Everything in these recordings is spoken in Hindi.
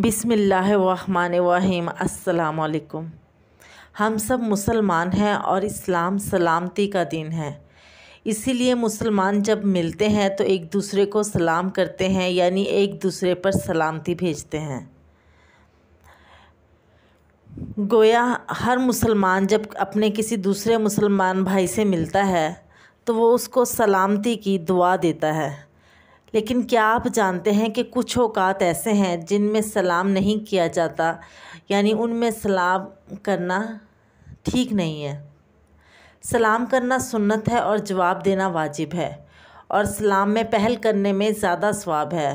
बिसमीम् अल्लाम हम सब मुसलमान हैं और इस्लाम सलामती का दिन है इसीलिए मुसलमान जब मिलते हैं तो एक दूसरे को सलाम करते हैं यानी एक दूसरे पर सलामती भेजते हैं गोया हर मुसलमान जब अपने किसी दूसरे मुसलमान भाई से मिलता है तो वो उसको सलामती की दुआ देता है लेकिन क्या आप जानते हैं कि कुछ औकात ऐसे हैं जिनमें सलाम नहीं किया जाता यानी उनमें सलाम करना ठीक नहीं है सलाम करना सुन्नत है और जवाब देना वाजिब है और सलाम में पहल करने में ज़्यादा स्वाब है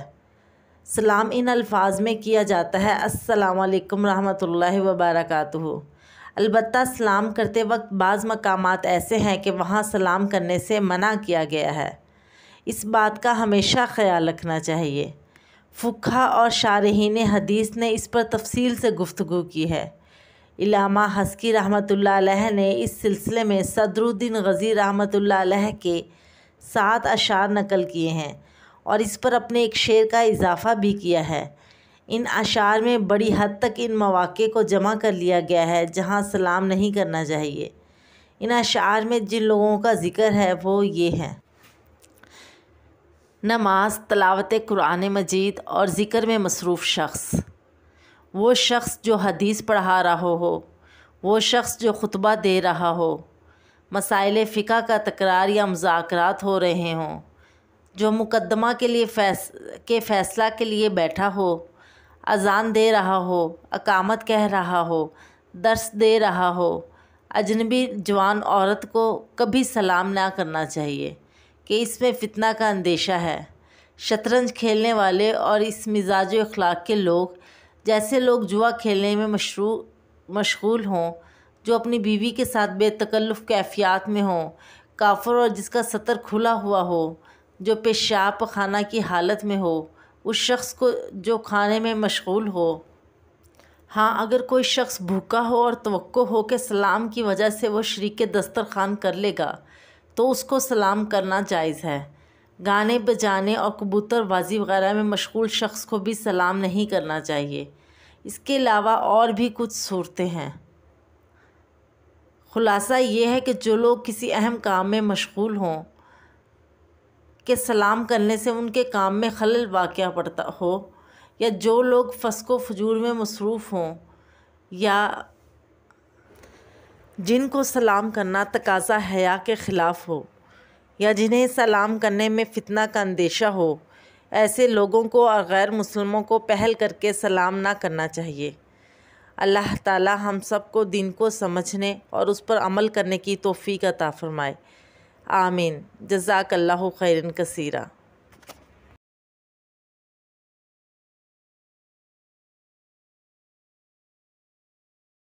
सलाम इन अल्फाज में किया जाता है असलकम रहमतुल्लाहि वबरकatuh अलबत् सलाम करते वक्त बाज़ मकामात ऐसे हैं कि वहाँ सलाम करने से मना किया गया है इस बात का हमेशा ख्याल रखना चाहिए फ़ुखा और शारहन हदीस ने इस पर तफसील से गुफ्तु की है इलामा हस्की रहमत ने इस सिलसिले में सदरुद्दीन गज़ी रहमत के सात अशार नकल किए हैं और इस पर अपने एक शेर का इजाफ़ा भी किया है इन अशार में बड़ी हद तक इन मौाक़े को जमा कर लिया गया है जहाँ सलाम नहीं करना चाहिए इन अशार में जिन लोगों का ज़िक्र है वो ये हैं नमाज तलावत कुरान मजीद और ज़िक्र में मसरूफ़ शख्स वो शख्स जो हदीस पढ़ा रहा हो वो शख्स जो खुतबा दे रहा हो मसाइल फ़िका का तकरार या मुजाकरात हो रहे हों जो मुकदमा के लिए फैस के फ़ैसला के लिए बैठा हो अजान दे रहा हो अकामत कह रहा हो दर्स दे रहा हो अजनबी जवान औरत को कभी सलाम ना करना चाहिए कि इसमें फितना का अंदेशा है शतरंज खेलने वाले और इस मिजाज अखलाक के लोग जैसे लोग जुआ खेलने में मशरू मशगूल हों जो अपनी बीवी के साथ बेतकल्लुफ़ कैफियात में हों काफर और जिसका सतर खुला हुआ हो जो पेशाब खाना की हालत में हो उस शख्स को जो खाने में मशगूल हो हाँ अगर कोई शख्स भूखा हो और तो हो के सलाम की वजह से वो शरीक दस्तर कर लेगा तो उसको सलाम करना जायज़ है गाने बजाने और कबूतरबाजी वगैरह में मशगूल शख्स को भी सलाम नहीं करना चाहिए इसके अलावा और भी कुछ सूरतें हैं ख़ुलासा ये है कि जो लोग किसी अहम काम में मशगूल हों के सलाम करने से उनके काम में खलल वाक़ पड़ता हो या जो लोग फसको फजूर में मसरूफ़ हों या जिनको सलाम करना तकाजा हया के ख़िलाफ़ हो या जिन्हें सलाम करने में फ़ितना का अंदेशा हो ऐसे लोगों को और गैर मुसलमों को पहल करके सलाम ना करना चाहिए अल्लाह ताला हम सब को दिन को समझने और उस पर अमल करने की तोफ़ी का ता फ़रमाए आमीन जजाकल्ला खैरन कसीरा